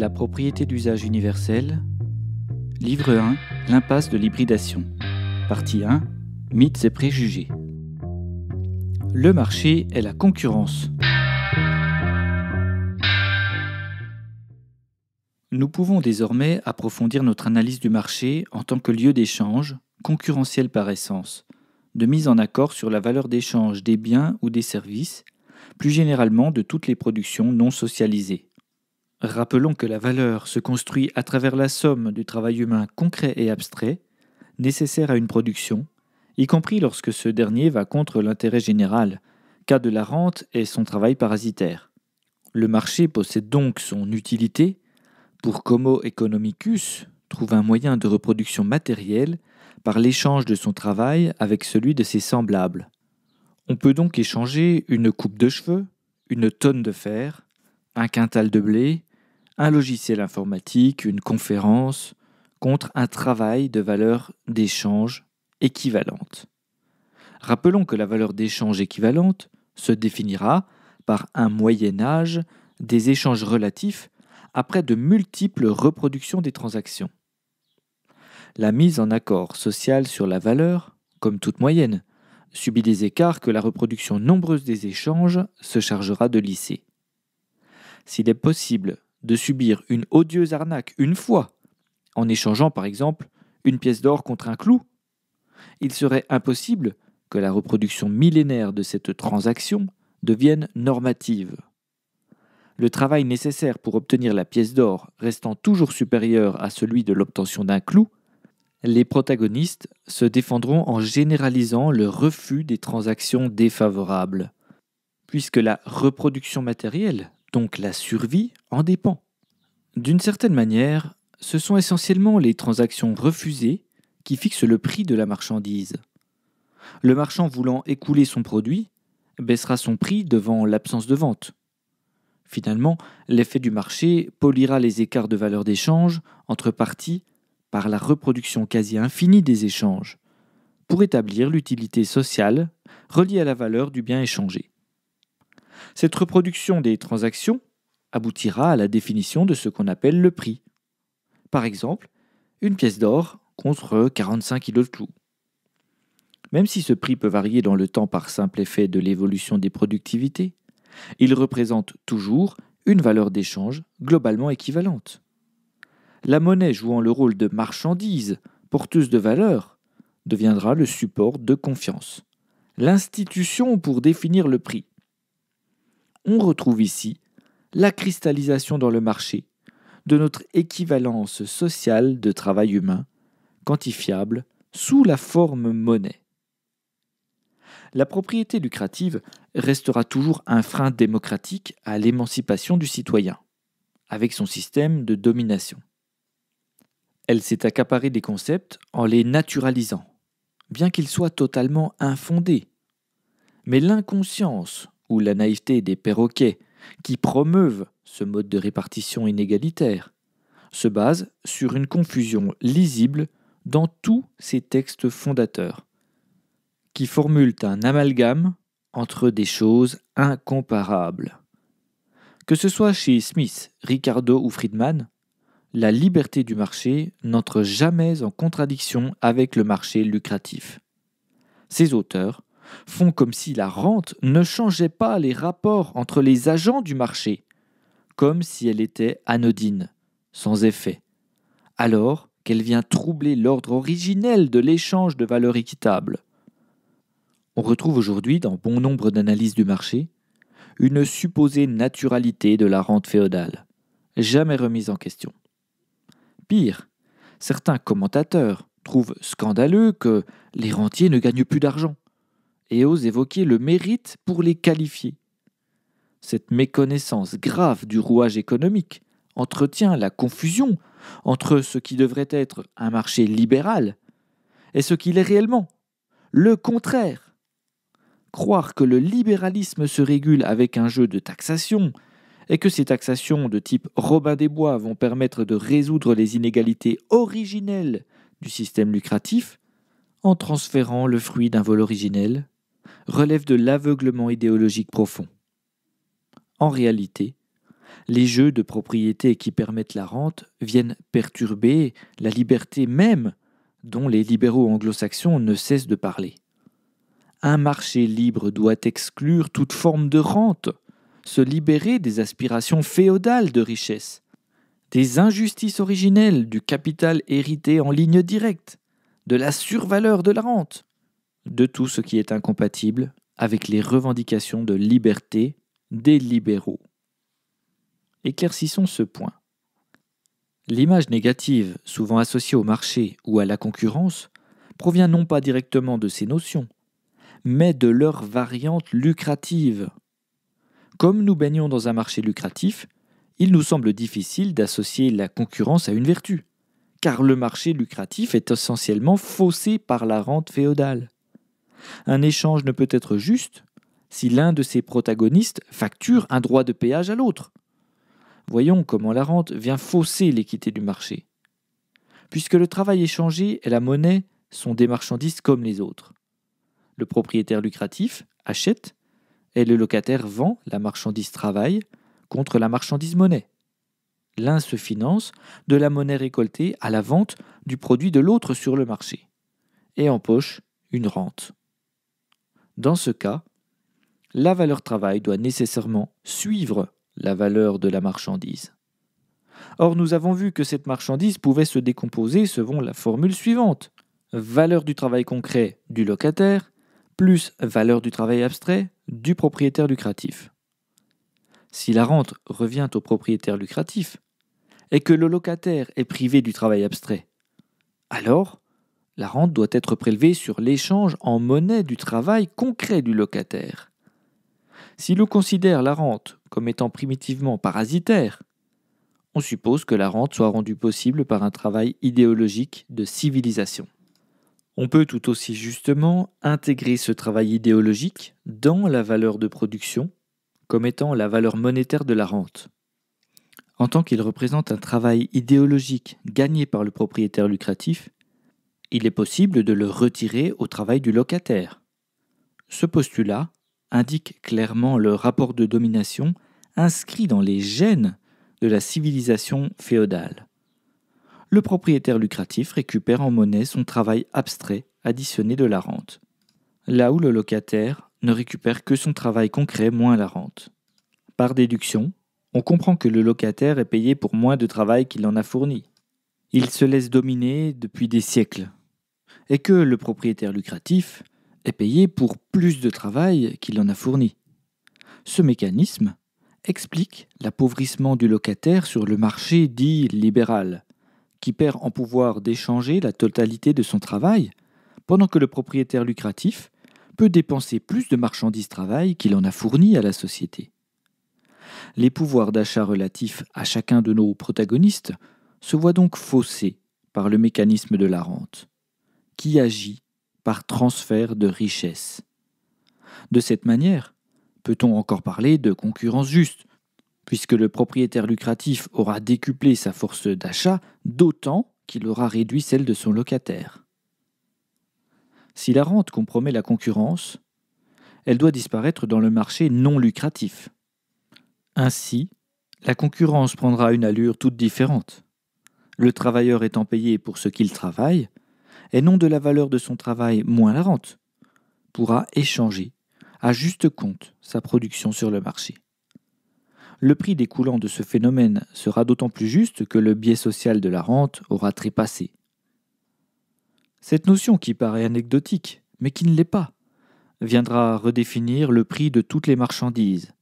La propriété d'usage universel. Livre 1. L'impasse de l'hybridation. Partie 1. Mythes et préjugés. Le marché est la concurrence. Nous pouvons désormais approfondir notre analyse du marché en tant que lieu d'échange, concurrentiel par essence, de mise en accord sur la valeur d'échange des biens ou des services, plus généralement de toutes les productions non socialisées. Rappelons que la valeur se construit à travers la somme du travail humain concret et abstrait, nécessaire à une production, y compris lorsque ce dernier va contre l'intérêt général, cas de la rente et son travail parasitaire. Le marché possède donc son utilité pour Homo economicus trouve un moyen de reproduction matérielle par l'échange de son travail avec celui de ses semblables. On peut donc échanger une coupe de cheveux, une tonne de fer, un quintal de blé, un logiciel informatique, une conférence, contre un travail de valeur d'échange équivalente. Rappelons que la valeur d'échange équivalente se définira par un moyen âge des échanges relatifs après de multiples reproductions des transactions. La mise en accord social sur la valeur, comme toute moyenne, subit des écarts que la reproduction nombreuse des échanges se chargera de lisser. S'il est possible de subir une odieuse arnaque une fois, en échangeant par exemple une pièce d'or contre un clou, il serait impossible que la reproduction millénaire de cette transaction devienne normative. Le travail nécessaire pour obtenir la pièce d'or restant toujours supérieur à celui de l'obtention d'un clou, les protagonistes se défendront en généralisant le refus des transactions défavorables, puisque la reproduction matérielle, donc la survie, en dépend. D'une certaine manière, ce sont essentiellement les transactions refusées qui fixent le prix de la marchandise. Le marchand voulant écouler son produit baissera son prix devant l'absence de vente. Finalement, l'effet du marché polira les écarts de valeur d'échange entre parties par la reproduction quasi infinie des échanges, pour établir l'utilité sociale reliée à la valeur du bien échangé. Cette reproduction des transactions aboutira à la définition de ce qu'on appelle le prix. Par exemple, une pièce d'or contre 45 kg de clous. Même si ce prix peut varier dans le temps par simple effet de l'évolution des productivités, il représente toujours une valeur d'échange globalement équivalente. La monnaie jouant le rôle de marchandise, porteuse de valeur, deviendra le support de confiance, l'institution pour définir le prix. On retrouve ici la cristallisation dans le marché de notre équivalence sociale de travail humain, quantifiable sous la forme monnaie. La propriété lucrative restera toujours un frein démocratique à l'émancipation du citoyen, avec son système de domination. Elle s'est accaparée des concepts en les naturalisant, bien qu'ils soient totalement infondés. Mais l'inconscience ou la naïveté des perroquets qui promeuvent ce mode de répartition inégalitaire, se basent sur une confusion lisible dans tous ces textes fondateurs, qui formulent un amalgame entre des choses incomparables. Que ce soit chez Smith, Ricardo ou Friedman, la liberté du marché n'entre jamais en contradiction avec le marché lucratif. Ces auteurs font comme si la rente ne changeait pas les rapports entre les agents du marché, comme si elle était anodine, sans effet, alors qu'elle vient troubler l'ordre originel de l'échange de valeurs équitables. On retrouve aujourd'hui dans bon nombre d'analyses du marché une supposée naturalité de la rente féodale, jamais remise en question. Pire, certains commentateurs trouvent scandaleux que les rentiers ne gagnent plus d'argent, et ose évoquer le mérite pour les qualifier. Cette méconnaissance grave du rouage économique entretient la confusion entre ce qui devrait être un marché libéral et ce qu'il est réellement, le contraire. Croire que le libéralisme se régule avec un jeu de taxation et que ces taxations de type Robin des Bois vont permettre de résoudre les inégalités originelles du système lucratif en transférant le fruit d'un vol originel relève de l'aveuglement idéologique profond. En réalité, les jeux de propriété qui permettent la rente viennent perturber la liberté même dont les libéraux anglo-saxons ne cessent de parler. Un marché libre doit exclure toute forme de rente, se libérer des aspirations féodales de richesse, des injustices originelles du capital hérité en ligne directe, de la survaleur de la rente de tout ce qui est incompatible avec les revendications de liberté des libéraux. Éclaircissons ce point. L'image négative, souvent associée au marché ou à la concurrence, provient non pas directement de ces notions, mais de leur variante lucrative. Comme nous baignons dans un marché lucratif, il nous semble difficile d'associer la concurrence à une vertu, car le marché lucratif est essentiellement faussé par la rente féodale. Un échange ne peut être juste si l'un de ses protagonistes facture un droit de péage à l'autre. Voyons comment la rente vient fausser l'équité du marché. Puisque le travail échangé et la monnaie sont des marchandises comme les autres. Le propriétaire lucratif achète et le locataire vend la marchandise travail contre la marchandise monnaie. L'un se finance de la monnaie récoltée à la vente du produit de l'autre sur le marché et empoche une rente. Dans ce cas, la valeur travail doit nécessairement suivre la valeur de la marchandise. Or, nous avons vu que cette marchandise pouvait se décomposer selon la formule suivante. Valeur du travail concret du locataire plus valeur du travail abstrait du propriétaire lucratif. Si la rente revient au propriétaire lucratif et que le locataire est privé du travail abstrait, alors la rente doit être prélevée sur l'échange en monnaie du travail concret du locataire. Si l'on considère la rente comme étant primitivement parasitaire, on suppose que la rente soit rendue possible par un travail idéologique de civilisation. On peut tout aussi justement intégrer ce travail idéologique dans la valeur de production comme étant la valeur monétaire de la rente. En tant qu'il représente un travail idéologique gagné par le propriétaire lucratif, il est possible de le retirer au travail du locataire. Ce postulat indique clairement le rapport de domination inscrit dans les gènes de la civilisation féodale. Le propriétaire lucratif récupère en monnaie son travail abstrait additionné de la rente, là où le locataire ne récupère que son travail concret moins la rente. Par déduction, on comprend que le locataire est payé pour moins de travail qu'il en a fourni. Il se laisse dominer depuis des siècles et que le propriétaire lucratif est payé pour plus de travail qu'il en a fourni. Ce mécanisme explique l'appauvrissement du locataire sur le marché dit libéral, qui perd en pouvoir d'échanger la totalité de son travail, pendant que le propriétaire lucratif peut dépenser plus de marchandises travail qu'il en a fourni à la société. Les pouvoirs d'achat relatifs à chacun de nos protagonistes se voient donc faussés par le mécanisme de la rente qui agit par transfert de richesse. De cette manière, peut-on encore parler de concurrence juste, puisque le propriétaire lucratif aura décuplé sa force d'achat d'autant qu'il aura réduit celle de son locataire. Si la rente compromet la concurrence, elle doit disparaître dans le marché non lucratif. Ainsi, la concurrence prendra une allure toute différente. Le travailleur étant payé pour ce qu'il travaille, et non de la valeur de son travail moins la rente, pourra échanger à juste compte sa production sur le marché. Le prix découlant de ce phénomène sera d'autant plus juste que le biais social de la rente aura trépassé. Cette notion qui paraît anecdotique, mais qui ne l'est pas, viendra redéfinir le prix de toutes les marchandises,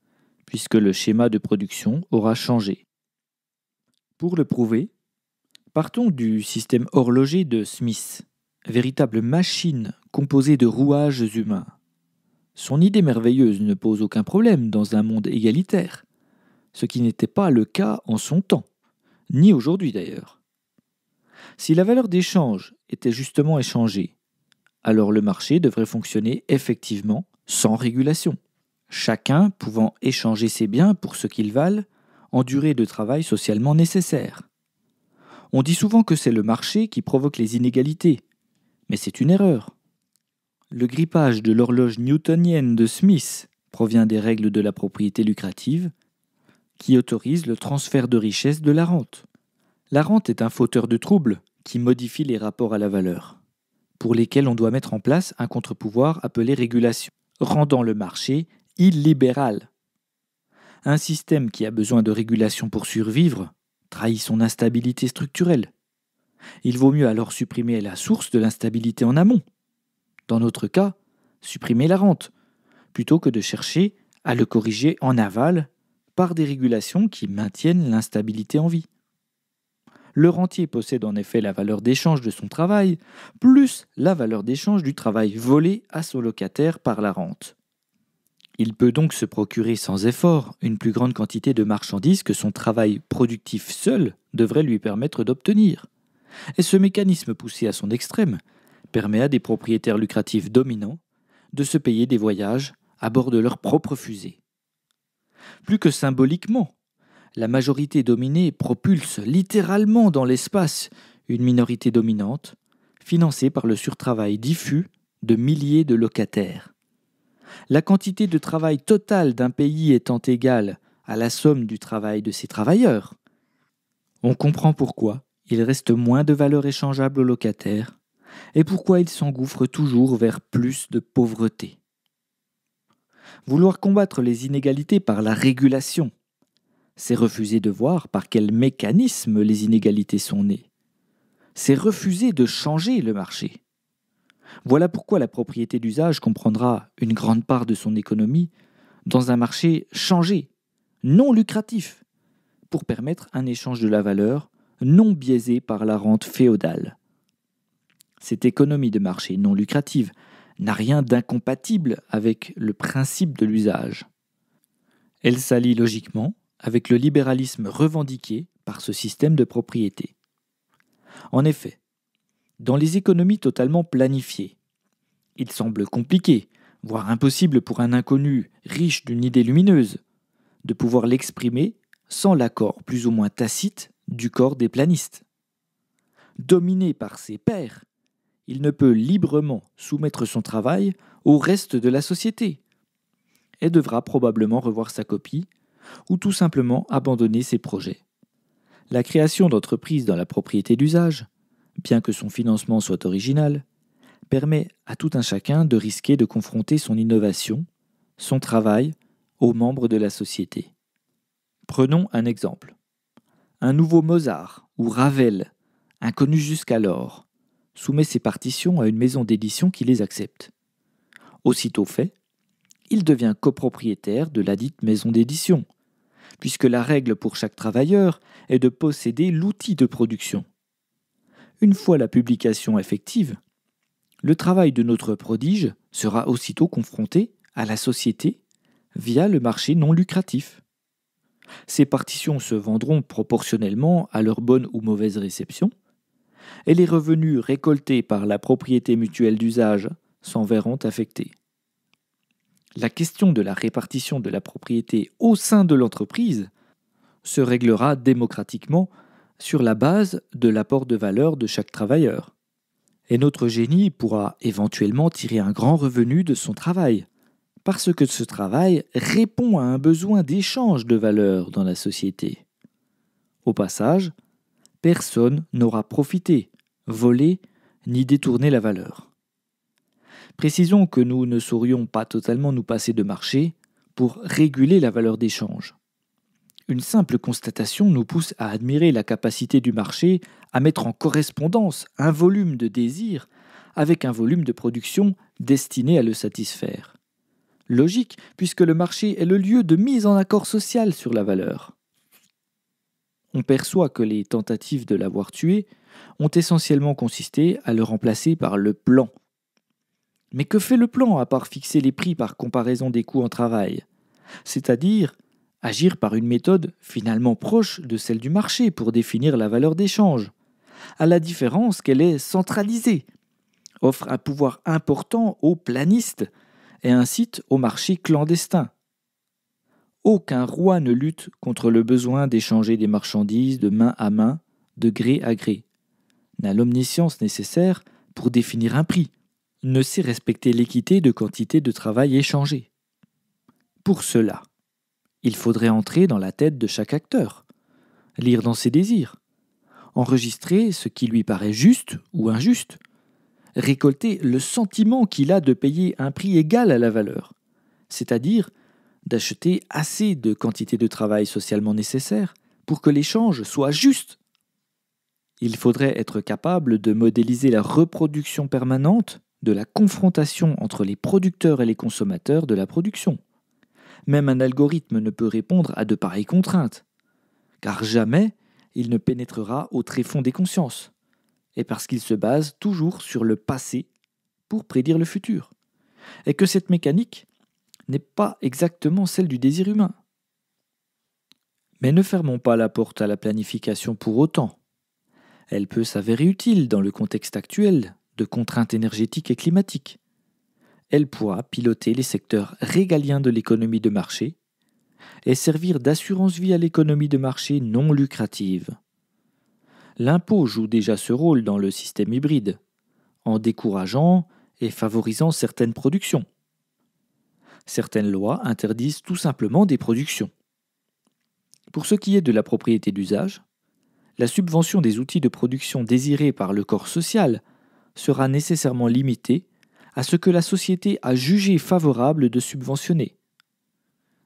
puisque le schéma de production aura changé. Pour le prouver, partons du système horloger de Smith, véritable machine composée de rouages humains. Son idée merveilleuse ne pose aucun problème dans un monde égalitaire, ce qui n'était pas le cas en son temps, ni aujourd'hui d'ailleurs. Si la valeur d'échange était justement échangée, alors le marché devrait fonctionner effectivement sans régulation, chacun pouvant échanger ses biens pour ce qu'ils valent en durée de travail socialement nécessaire. On dit souvent que c'est le marché qui provoque les inégalités, mais c'est une erreur. Le grippage de l'horloge newtonienne de Smith provient des règles de la propriété lucrative, qui autorisent le transfert de richesse de la rente. La rente est un fauteur de troubles qui modifie les rapports à la valeur, pour lesquels on doit mettre en place un contre-pouvoir appelé régulation, rendant le marché illibéral. Un système qui a besoin de régulation pour survivre trahit son instabilité structurelle il vaut mieux alors supprimer la source de l'instabilité en amont. Dans notre cas, supprimer la rente, plutôt que de chercher à le corriger en aval par des régulations qui maintiennent l'instabilité en vie. Le rentier possède en effet la valeur d'échange de son travail, plus la valeur d'échange du travail volé à son locataire par la rente. Il peut donc se procurer sans effort une plus grande quantité de marchandises que son travail productif seul devrait lui permettre d'obtenir. Et ce mécanisme poussé à son extrême permet à des propriétaires lucratifs dominants de se payer des voyages à bord de leur propre fusée. Plus que symboliquement, la majorité dominée propulse littéralement dans l'espace une minorité dominante, financée par le surtravail diffus de milliers de locataires. La quantité de travail totale d'un pays étant égale à la somme du travail de ses travailleurs, on comprend pourquoi il reste moins de valeur échangeable aux locataires, et pourquoi ils s'engouffrent toujours vers plus de pauvreté. Vouloir combattre les inégalités par la régulation, c'est refuser de voir par quel mécanisme les inégalités sont nées. C'est refuser de changer le marché. Voilà pourquoi la propriété d'usage comprendra une grande part de son économie dans un marché changé, non lucratif, pour permettre un échange de la valeur non biaisée par la rente féodale. Cette économie de marché non lucrative n'a rien d'incompatible avec le principe de l'usage. Elle s'allie logiquement avec le libéralisme revendiqué par ce système de propriété. En effet, dans les économies totalement planifiées, il semble compliqué, voire impossible pour un inconnu riche d'une idée lumineuse, de pouvoir l'exprimer sans l'accord plus ou moins tacite du corps des planistes. Dominé par ses pairs, il ne peut librement soumettre son travail au reste de la société et devra probablement revoir sa copie ou tout simplement abandonner ses projets. La création d'entreprises dans la propriété d'usage, bien que son financement soit original, permet à tout un chacun de risquer de confronter son innovation, son travail, aux membres de la société. Prenons un exemple. Un nouveau Mozart ou Ravel, inconnu jusqu'alors, soumet ses partitions à une maison d'édition qui les accepte. Aussitôt fait, il devient copropriétaire de ladite maison d'édition, puisque la règle pour chaque travailleur est de posséder l'outil de production. Une fois la publication effective, le travail de notre prodige sera aussitôt confronté à la société via le marché non lucratif. Ces partitions se vendront proportionnellement à leur bonne ou mauvaise réception, et les revenus récoltés par la propriété mutuelle d'usage s'en verront affectés. La question de la répartition de la propriété au sein de l'entreprise se réglera démocratiquement sur la base de l'apport de valeur de chaque travailleur. Et notre génie pourra éventuellement tirer un grand revenu de son travail, parce que ce travail répond à un besoin d'échange de valeur dans la société. Au passage, personne n'aura profité, volé, ni détourné la valeur. Précisons que nous ne saurions pas totalement nous passer de marché pour réguler la valeur d'échange. Une simple constatation nous pousse à admirer la capacité du marché à mettre en correspondance un volume de désir avec un volume de production destiné à le satisfaire. Logique, puisque le marché est le lieu de mise en accord social sur la valeur. On perçoit que les tentatives de l'avoir tué ont essentiellement consisté à le remplacer par le plan. Mais que fait le plan à part fixer les prix par comparaison des coûts en travail C'est-à-dire agir par une méthode finalement proche de celle du marché pour définir la valeur d'échange, à la différence qu'elle est centralisée, offre un pouvoir important aux planistes et incite au marché clandestin. Aucun roi ne lutte contre le besoin d'échanger des marchandises de main à main, de gré à gré, n'a l'omniscience nécessaire pour définir un prix, ne sait respecter l'équité de quantité de travail échangé. Pour cela, il faudrait entrer dans la tête de chaque acteur, lire dans ses désirs, enregistrer ce qui lui paraît juste ou injuste, récolter le sentiment qu'il a de payer un prix égal à la valeur, c'est-à-dire d'acheter assez de quantité de travail socialement nécessaire pour que l'échange soit juste. Il faudrait être capable de modéliser la reproduction permanente de la confrontation entre les producteurs et les consommateurs de la production. Même un algorithme ne peut répondre à de pareilles contraintes, car jamais il ne pénétrera au tréfonds des consciences et parce qu'il se base toujours sur le passé pour prédire le futur, et que cette mécanique n'est pas exactement celle du désir humain. Mais ne fermons pas la porte à la planification pour autant. Elle peut s'avérer utile dans le contexte actuel de contraintes énergétiques et climatiques. Elle pourra piloter les secteurs régaliens de l'économie de marché et servir d'assurance vie à l'économie de marché non lucrative l'impôt joue déjà ce rôle dans le système hybride, en décourageant et favorisant certaines productions. Certaines lois interdisent tout simplement des productions. Pour ce qui est de la propriété d'usage, la subvention des outils de production désirés par le corps social sera nécessairement limitée à ce que la société a jugé favorable de subventionner.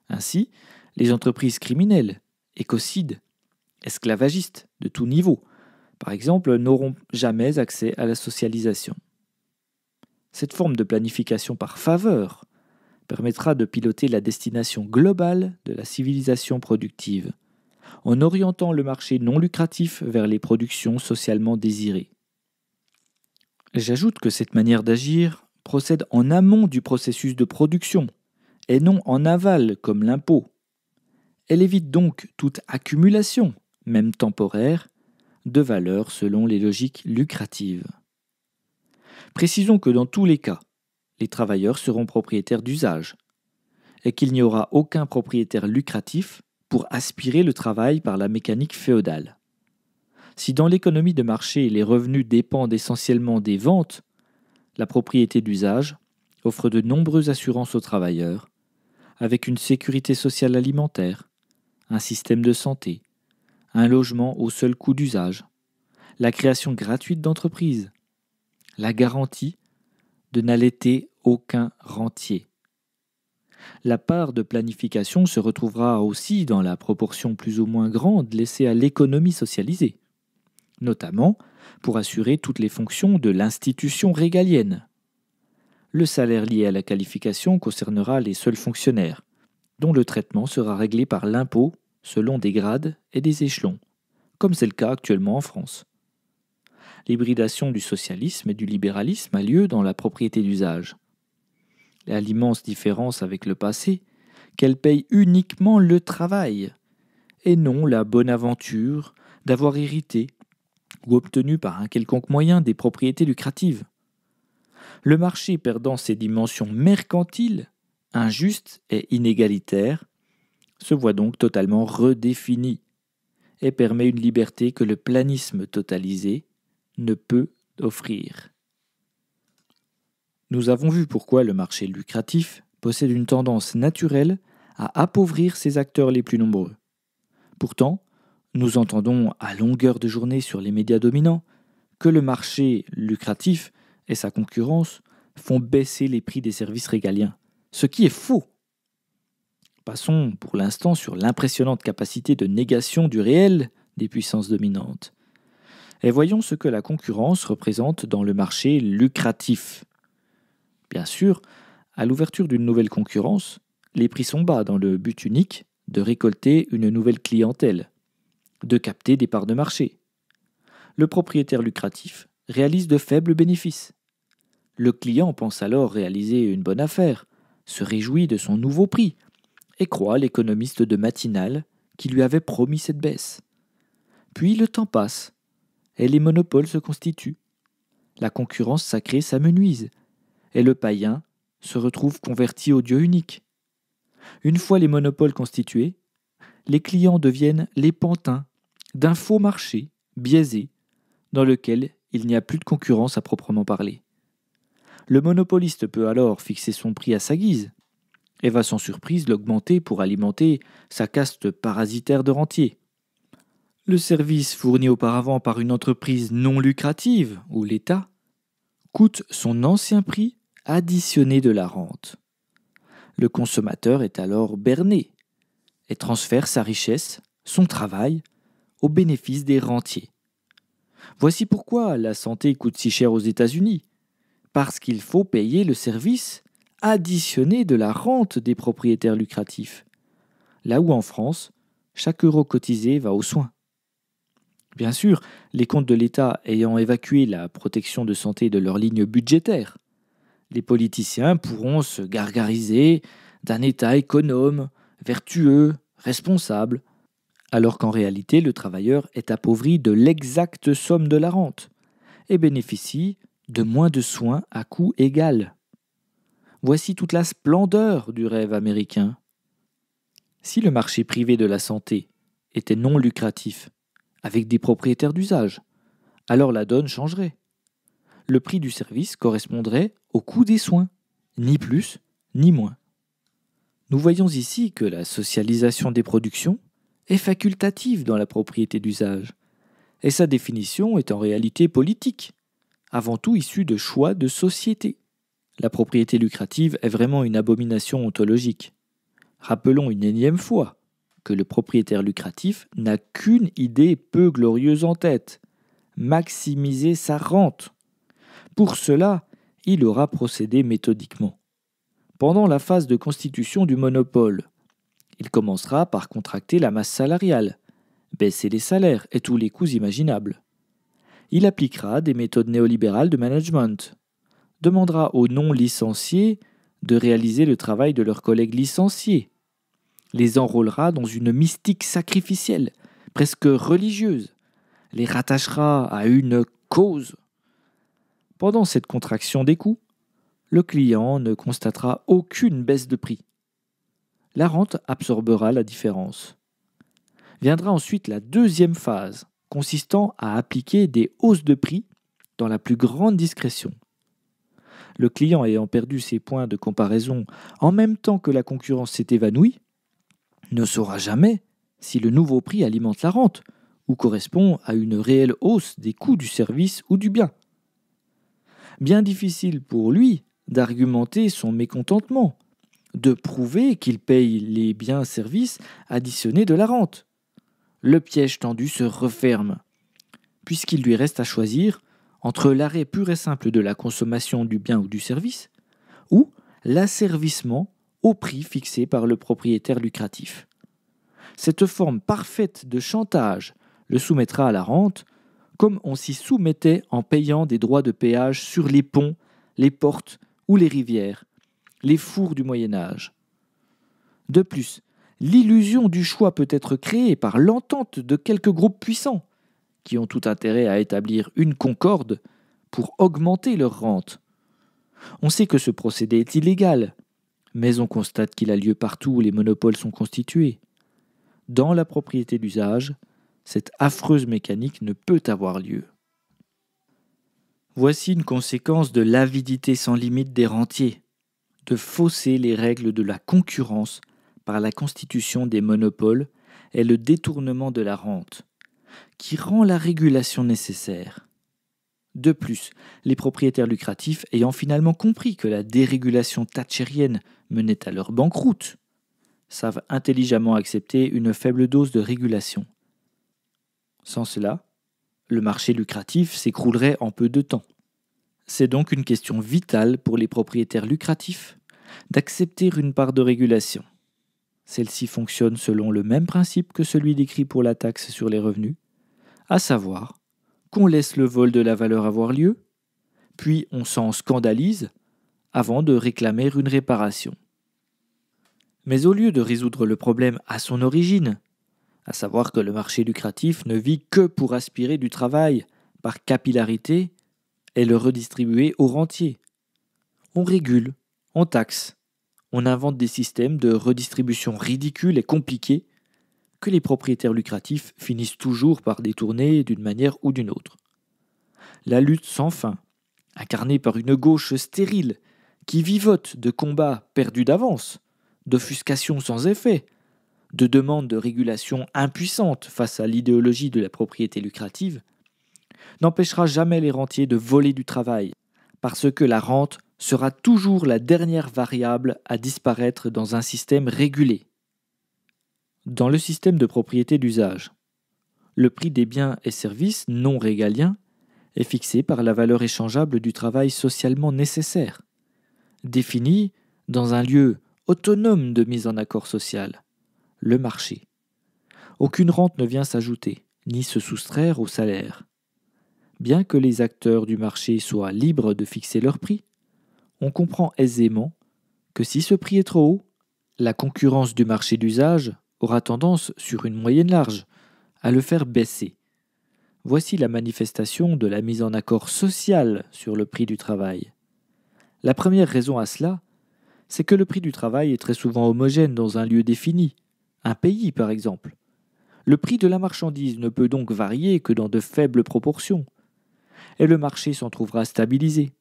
Ainsi, les entreprises criminelles, écocides, esclavagistes de tout niveau, par exemple, n'auront jamais accès à la socialisation. Cette forme de planification par faveur permettra de piloter la destination globale de la civilisation productive, en orientant le marché non lucratif vers les productions socialement désirées. J'ajoute que cette manière d'agir procède en amont du processus de production, et non en aval comme l'impôt. Elle évite donc toute accumulation, même temporaire, de valeur selon les logiques lucratives. Précisons que dans tous les cas, les travailleurs seront propriétaires d'usage et qu'il n'y aura aucun propriétaire lucratif pour aspirer le travail par la mécanique féodale. Si dans l'économie de marché les revenus dépendent essentiellement des ventes, la propriété d'usage offre de nombreuses assurances aux travailleurs, avec une sécurité sociale alimentaire, un système de santé, un logement au seul coût d'usage, la création gratuite d'entreprises, la garantie de n'allaiter aucun rentier. La part de planification se retrouvera aussi dans la proportion plus ou moins grande laissée à l'économie socialisée, notamment pour assurer toutes les fonctions de l'institution régalienne. Le salaire lié à la qualification concernera les seuls fonctionnaires, dont le traitement sera réglé par l'impôt selon des grades et des échelons, comme c'est le cas actuellement en France. L'hybridation du socialisme et du libéralisme a lieu dans la propriété d'usage. À l'immense différence avec le passé, qu'elle paye uniquement le travail, et non la bonne aventure d'avoir hérité ou obtenu par un quelconque moyen des propriétés lucratives. Le marché perdant ses dimensions mercantiles, injustes et inégalitaires, se voit donc totalement redéfinie et permet une liberté que le planisme totalisé ne peut offrir. Nous avons vu pourquoi le marché lucratif possède une tendance naturelle à appauvrir ses acteurs les plus nombreux. Pourtant, nous entendons à longueur de journée sur les médias dominants que le marché lucratif et sa concurrence font baisser les prix des services régaliens, ce qui est faux. Passons pour l'instant sur l'impressionnante capacité de négation du réel des puissances dominantes. Et voyons ce que la concurrence représente dans le marché lucratif. Bien sûr, à l'ouverture d'une nouvelle concurrence, les prix sont bas dans le but unique de récolter une nouvelle clientèle, de capter des parts de marché. Le propriétaire lucratif réalise de faibles bénéfices. Le client pense alors réaliser une bonne affaire, se réjouit de son nouveau prix et croit l'économiste de Matinal qui lui avait promis cette baisse. Puis le temps passe, et les monopoles se constituent. La concurrence sacrée s'amenuise, et le païen se retrouve converti au Dieu unique. Une fois les monopoles constitués, les clients deviennent les pantins d'un faux marché biaisé dans lequel il n'y a plus de concurrence à proprement parler. Le monopoliste peut alors fixer son prix à sa guise, et va sans surprise l'augmenter pour alimenter sa caste parasitaire de rentiers. Le service fourni auparavant par une entreprise non lucrative ou l'État coûte son ancien prix additionné de la rente. Le consommateur est alors berné et transfère sa richesse, son travail, au bénéfice des rentiers. Voici pourquoi la santé coûte si cher aux États-Unis, parce qu'il faut payer le service additionner de la rente des propriétaires lucratifs. Là où en France, chaque euro cotisé va aux soins. Bien sûr, les comptes de l'État ayant évacué la protection de santé de leur ligne budgétaire, les politiciens pourront se gargariser d'un État économe, vertueux, responsable, alors qu'en réalité le travailleur est appauvri de l'exacte somme de la rente et bénéficie de moins de soins à coût égal. Voici toute la splendeur du rêve américain. Si le marché privé de la santé était non lucratif, avec des propriétaires d'usage, alors la donne changerait. Le prix du service correspondrait au coût des soins, ni plus ni moins. Nous voyons ici que la socialisation des productions est facultative dans la propriété d'usage, et sa définition est en réalité politique, avant tout issue de choix de société. La propriété lucrative est vraiment une abomination ontologique. Rappelons une énième fois que le propriétaire lucratif n'a qu'une idée peu glorieuse en tête, maximiser sa rente. Pour cela, il aura procédé méthodiquement. Pendant la phase de constitution du monopole, il commencera par contracter la masse salariale, baisser les salaires et tous les coûts imaginables. Il appliquera des méthodes néolibérales de management, demandera aux non licenciés de réaliser le travail de leurs collègues licenciés, les enrôlera dans une mystique sacrificielle, presque religieuse, les rattachera à une cause. Pendant cette contraction des coûts, le client ne constatera aucune baisse de prix. La rente absorbera la différence. Viendra ensuite la deuxième phase, consistant à appliquer des hausses de prix dans la plus grande discrétion le client ayant perdu ses points de comparaison en même temps que la concurrence s'est évanouie, ne saura jamais si le nouveau prix alimente la rente ou correspond à une réelle hausse des coûts du service ou du bien. Bien difficile pour lui d'argumenter son mécontentement, de prouver qu'il paye les biens-services additionnés de la rente. Le piège tendu se referme, puisqu'il lui reste à choisir entre l'arrêt pur et simple de la consommation du bien ou du service, ou l'asservissement au prix fixé par le propriétaire lucratif. Cette forme parfaite de chantage le soumettra à la rente, comme on s'y soumettait en payant des droits de péage sur les ponts, les portes ou les rivières, les fours du Moyen Âge. De plus, l'illusion du choix peut être créée par l'entente de quelques groupes puissants, qui ont tout intérêt à établir une concorde pour augmenter leur rente. On sait que ce procédé est illégal, mais on constate qu'il a lieu partout où les monopoles sont constitués. Dans la propriété d'usage, cette affreuse mécanique ne peut avoir lieu. Voici une conséquence de l'avidité sans limite des rentiers, de fausser les règles de la concurrence par la constitution des monopoles et le détournement de la rente qui rend la régulation nécessaire. De plus, les propriétaires lucratifs ayant finalement compris que la dérégulation thatchérienne menait à leur banqueroute, savent intelligemment accepter une faible dose de régulation. Sans cela, le marché lucratif s'écroulerait en peu de temps. C'est donc une question vitale pour les propriétaires lucratifs d'accepter une part de régulation. Celle-ci fonctionne selon le même principe que celui décrit pour la taxe sur les revenus, à savoir qu'on laisse le vol de la valeur avoir lieu, puis on s'en scandalise avant de réclamer une réparation. Mais au lieu de résoudre le problème à son origine, à savoir que le marché lucratif ne vit que pour aspirer du travail par capillarité et le redistribuer aux rentiers, on régule, on taxe, on invente des systèmes de redistribution ridicules et compliqués que les propriétaires lucratifs finissent toujours par détourner d'une manière ou d'une autre. La lutte sans fin, incarnée par une gauche stérile, qui vivote de combats perdus d'avance, d'offuscations sans effet, de demandes de régulation impuissantes face à l'idéologie de la propriété lucrative, n'empêchera jamais les rentiers de voler du travail, parce que la rente sera toujours la dernière variable à disparaître dans un système régulé. Dans le système de propriété d'usage, le prix des biens et services non régaliens est fixé par la valeur échangeable du travail socialement nécessaire, défini dans un lieu autonome de mise en accord social, le marché. Aucune rente ne vient s'ajouter, ni se soustraire au salaire. Bien que les acteurs du marché soient libres de fixer leur prix, on comprend aisément que si ce prix est trop haut, la concurrence du marché d'usage aura tendance, sur une moyenne large, à le faire baisser. Voici la manifestation de la mise en accord social sur le prix du travail. La première raison à cela, c'est que le prix du travail est très souvent homogène dans un lieu défini, un pays par exemple. Le prix de la marchandise ne peut donc varier que dans de faibles proportions, et le marché s'en trouvera stabilisé.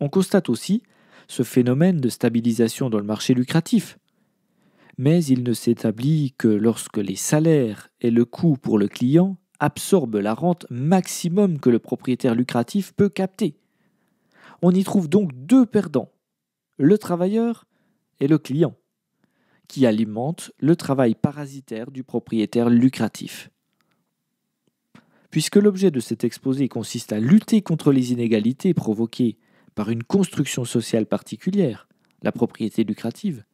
On constate aussi ce phénomène de stabilisation dans le marché lucratif. Mais il ne s'établit que lorsque les salaires et le coût pour le client absorbent la rente maximum que le propriétaire lucratif peut capter. On y trouve donc deux perdants, le travailleur et le client, qui alimentent le travail parasitaire du propriétaire lucratif. Puisque l'objet de cet exposé consiste à lutter contre les inégalités provoquées par une construction sociale particulière, la propriété lucrative.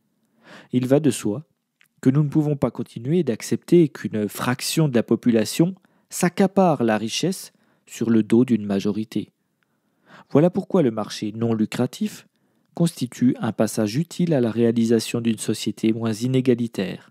Il va de soi que nous ne pouvons pas continuer d'accepter qu'une fraction de la population s'accapare la richesse sur le dos d'une majorité. Voilà pourquoi le marché non lucratif constitue un passage utile à la réalisation d'une société moins inégalitaire.